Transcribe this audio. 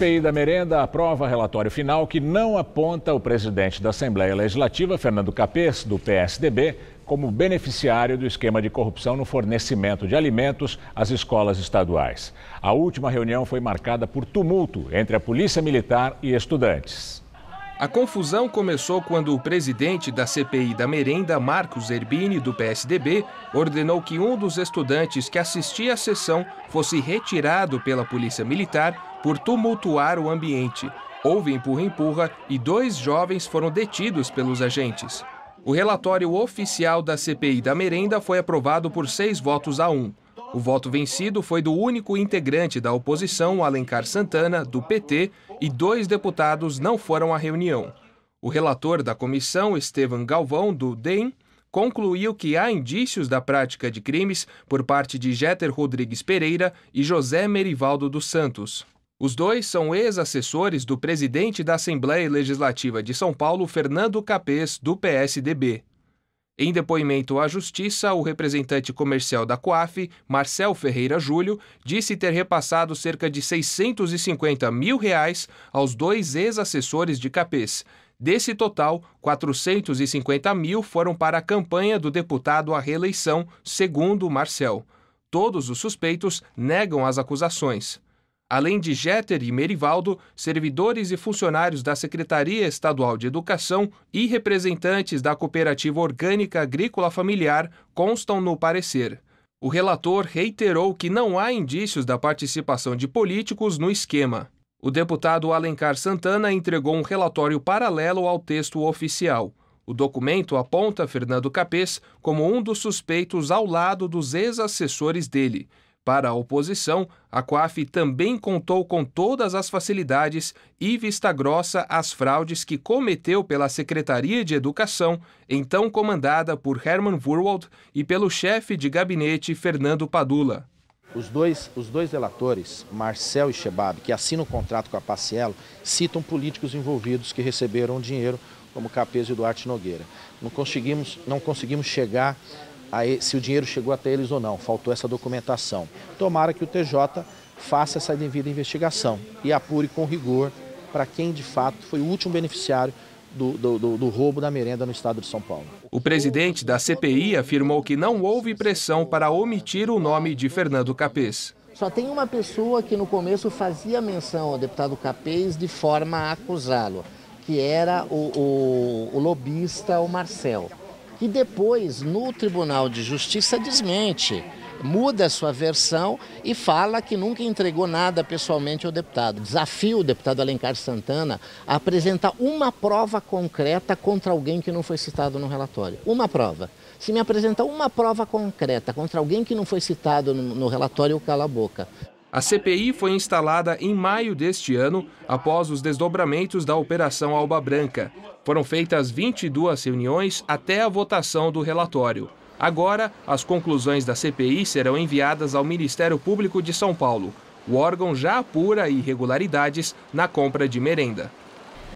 CPI da Merenda aprova relatório final que não aponta o presidente da Assembleia Legislativa, Fernando Capês, do PSDB, como beneficiário do esquema de corrupção no fornecimento de alimentos às escolas estaduais. A última reunião foi marcada por tumulto entre a Polícia Militar e estudantes. A confusão começou quando o presidente da CPI da Merenda, Marcos Erbini, do PSDB, ordenou que um dos estudantes que assistia à sessão fosse retirado pela Polícia Militar por tumultuar o ambiente. Houve empurra-empurra e dois jovens foram detidos pelos agentes. O relatório oficial da CPI da merenda foi aprovado por seis votos a um. O voto vencido foi do único integrante da oposição, Alencar Santana, do PT, e dois deputados não foram à reunião. O relator da comissão, Estevam Galvão, do DEM, concluiu que há indícios da prática de crimes por parte de Jéter Rodrigues Pereira e José Merivaldo dos Santos. Os dois são ex-assessores do presidente da Assembleia Legislativa de São Paulo, Fernando Capês, do PSDB. Em depoimento à Justiça, o representante comercial da COAF, Marcel Ferreira Júlio, disse ter repassado cerca de 650 mil reais aos dois ex-assessores de Capês. Desse total, 450 mil foram para a campanha do deputado à reeleição, segundo Marcel. Todos os suspeitos negam as acusações além de Jeter e Merivaldo, servidores e funcionários da Secretaria Estadual de Educação e representantes da Cooperativa Orgânica Agrícola Familiar constam no parecer. O relator reiterou que não há indícios da participação de políticos no esquema. O deputado Alencar Santana entregou um relatório paralelo ao texto oficial. O documento aponta Fernando Capês como um dos suspeitos ao lado dos ex-assessores dele. Para a oposição, a COAF também contou com todas as facilidades e vista grossa às fraudes que cometeu pela Secretaria de Educação, então comandada por Herman Vurwald e pelo chefe de gabinete Fernando Padula. Os dois, os dois relatores, Marcel e Shebab, que assinam o contrato com a Pacielo citam políticos envolvidos que receberam dinheiro, como Capês e Duarte Nogueira. Não conseguimos, não conseguimos chegar aí, se o dinheiro chegou até eles ou não, faltou essa documentação. Tomara que o TJ faça essa devida investigação e apure com rigor para quem de fato foi o último beneficiário do, do, do, do, roubo da merenda no estado de São Paulo. O presidente da CPI afirmou que não houve pressão para omitir o nome de Fernando Capês. Só tem uma pessoa que no começo fazia menção ao deputado Capês de forma a acusá-lo, que era o, o, o lobista, o Marcel e depois no Tribunal de Justiça desmente muda a sua versão e fala que nunca entregou nada pessoalmente ao deputado. Desafio o deputado Alencar Santana a apresentar uma prova concreta contra alguém que não foi citado no relatório. Uma prova. Se me apresentar uma prova concreta contra alguém que não foi citado no, no relatório, eu calo a boca. A CPI foi instalada em maio deste ano, após os desdobramentos da Operação Alba Branca. Foram feitas 22 reuniões até a votação do relatório. Agora, as conclusões da CPI serão enviadas ao Ministério Público de São Paulo. O órgão já apura irregularidades na compra de merenda.